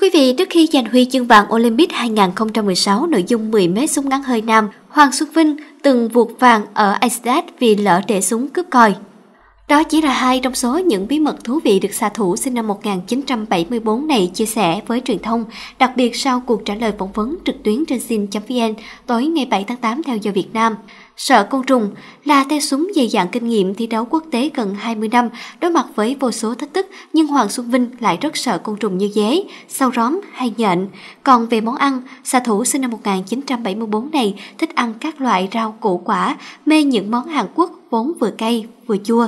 quý vị, trước khi giành huy chương vàng Olympic 2016 nội dung 10m súng ngắn hơi nam, Hoàng Xuân Vinh từng vuột vàng ở Iceland vì lỡ để súng cướp còi. Đó chỉ là hai trong số những bí mật thú vị được xạ thủ sinh năm 1974 này chia sẻ với truyền thông, đặc biệt sau cuộc trả lời phỏng vấn trực tuyến trên sim.vn tối ngày 7 tháng 8 theo giờ Việt Nam. Sợ côn trùng là tay súng dày dặn kinh nghiệm thi đấu quốc tế gần 20 năm, đối mặt với vô số thách thức nhưng Hoàng Xuân Vinh lại rất sợ côn trùng như dế, sâu róm hay nhện. Còn về món ăn, xạ thủ sinh năm 1974 này thích ăn các loại rau củ quả, mê những món Hàn Quốc vốn vừa cay vừa chua.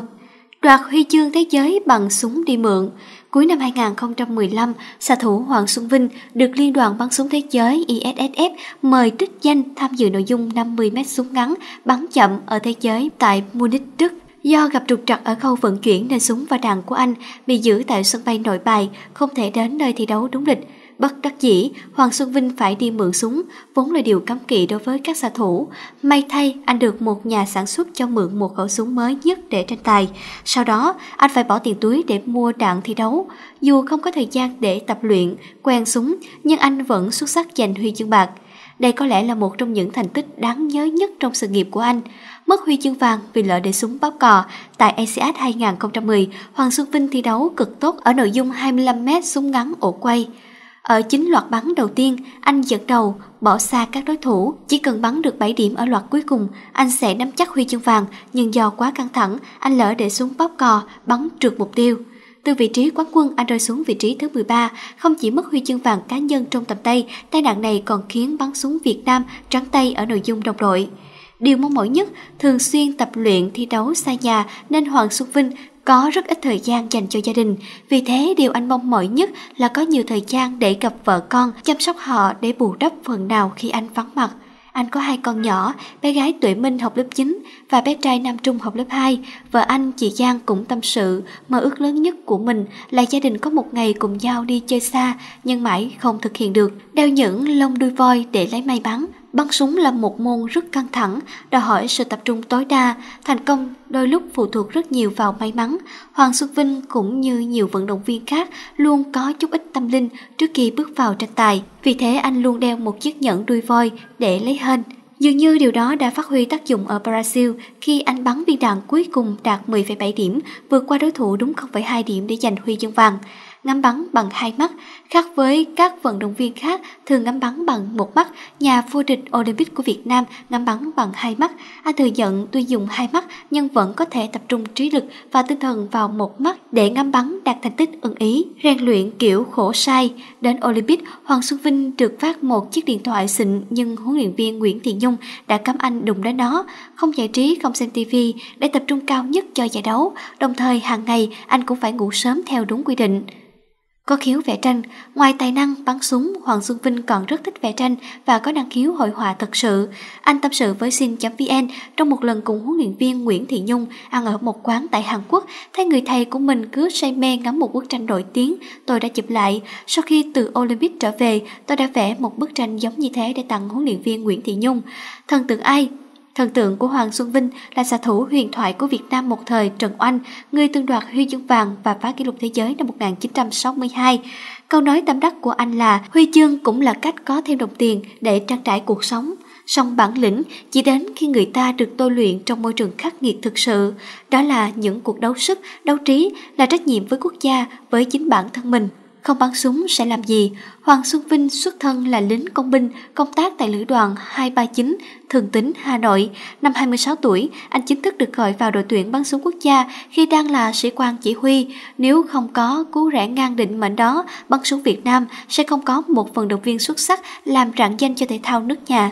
Đoạt huy chương thế giới bằng súng đi mượn Cuối năm 2015, xạ thủ Hoàng Xuân Vinh được Liên đoàn bắn súng thế giới ISSF mời trích danh tham dự nội dung 50m súng ngắn bắn chậm ở thế giới tại Munich, Đức. Do gặp trục trặc ở khâu vận chuyển nên súng và đạn của anh bị giữ tại sân bay nội bài, không thể đến nơi thi đấu đúng lịch. Bất đắc dĩ, Hoàng Xuân Vinh phải đi mượn súng, vốn là điều cấm kỵ đối với các xạ thủ. May thay, anh được một nhà sản xuất cho mượn một khẩu súng mới nhất để tranh tài. Sau đó, anh phải bỏ tiền túi để mua đạn thi đấu. Dù không có thời gian để tập luyện, quen súng, nhưng anh vẫn xuất sắc giành huy chương bạc. Đây có lẽ là một trong những thành tích đáng nhớ nhất trong sự nghiệp của anh. Mất huy chương vàng vì lỡ để súng bóp cò tại ASIAD 2010, Hoàng Xuân Vinh thi đấu cực tốt ở nội dung 25m súng ngắn ổ quay. Ở chính loạt bắn đầu tiên, anh dẫn đầu, bỏ xa các đối thủ, chỉ cần bắn được 7 điểm ở loạt cuối cùng, anh sẽ nắm chắc huy chương vàng, nhưng do quá căng thẳng, anh lỡ để xuống bóp cò, bắn trượt mục tiêu. Từ vị trí quán quân anh rơi xuống vị trí thứ 13, không chỉ mất huy chương vàng cá nhân trong tầm tay, tai nạn này còn khiến bắn súng Việt Nam trắng tay ở nội dung đồng đội. Điều mong mỏi nhất, thường xuyên tập luyện thi đấu xa nhà nên Hoàng Xuân Vinh có rất ít thời gian dành cho gia đình, vì thế điều anh mong mỏi nhất là có nhiều thời gian để gặp vợ con, chăm sóc họ để bù đắp phần nào khi anh vắng mặt. Anh có hai con nhỏ, bé gái Tuệ Minh học lớp 9 và bé trai Nam Trung học lớp 2. Vợ anh, chị Giang cũng tâm sự, mơ ước lớn nhất của mình là gia đình có một ngày cùng nhau đi chơi xa, nhưng mãi không thực hiện được. Đeo những lông đuôi voi để lấy may mắn, bắn súng là một môn rất căng thẳng, đòi hỏi sự tập trung tối đa, thành công đôi lúc phụ thuộc rất nhiều vào may mắn. Hoàng Xuân Vinh cũng như nhiều vận động viên khác luôn có chút ít tâm linh trước khi bước vào tranh tài, vì thế anh luôn đeo một chiếc nhẫn đuôi voi để lấy hên. Dường như điều đó đã phát huy tác dụng ở Brazil khi anh bắn viên đạn cuối cùng đạt 10,7 điểm, vượt qua đối thủ đúng 0,2 điểm để giành huy chương vàng ngắm bắn bằng hai mắt, khác với các vận động viên khác thường ngắm bắn bằng một mắt, nhà vô địch Olympic của Việt Nam ngắm bắn bằng hai mắt. Anh thừa nhận tuy dùng hai mắt nhưng vẫn có thể tập trung trí lực và tinh thần vào một mắt để ngắm bắn đạt thành tích ưng ý. Rèn luyện kiểu khổ sai, đến Olympic, Hoàng Xuân Vinh được phát một chiếc điện thoại xịn nhưng huấn luyện viên Nguyễn Thị Nhung đã cấm anh đụng đến nó, không giải trí, không xem tivi để tập trung cao nhất cho giải đấu. Đồng thời hàng ngày anh cũng phải ngủ sớm theo đúng quy định. Có khiếu vẽ tranh, ngoài tài năng bắn súng, Hoàng Xuân Vinh còn rất thích vẽ tranh và có năng khiếu hội họa thật sự. Anh tâm sự với Sin.vn trong một lần cùng huấn luyện viên Nguyễn Thị Nhung ăn ở một quán tại Hàn Quốc. Thấy người thầy của mình cứ say mê ngắm một bức tranh nổi tiếng, tôi đã chụp lại. Sau khi từ Olympic trở về, tôi đã vẽ một bức tranh giống như thế để tặng huấn luyện viên Nguyễn Thị Nhung. Thần tượng ai? Thần tượng của Hoàng Xuân Vinh là xạ thủ huyền thoại của Việt Nam một thời Trần Oanh, người từng đoạt huy chương vàng và phá kỷ lục thế giới năm 1962. Câu nói tâm đắc của anh là huy chương cũng là cách có thêm đồng tiền để trang trải cuộc sống. Song bản lĩnh chỉ đến khi người ta được tôi luyện trong môi trường khắc nghiệt thực sự. Đó là những cuộc đấu sức, đấu trí, là trách nhiệm với quốc gia, với chính bản thân mình không bắn súng sẽ làm gì. Hoàng Xuân Vinh xuất thân là lính công binh, công tác tại lữ đoàn 239, Thường Tín, Hà Nội. Năm 26 tuổi, anh chính thức được gọi vào đội tuyển bắn súng quốc gia khi đang là sĩ quan chỉ huy. Nếu không có cú rẽ ngang định mệnh đó, bắn súng Việt Nam sẽ không có một vận động viên xuất sắc làm rạng danh cho thể thao nước nhà.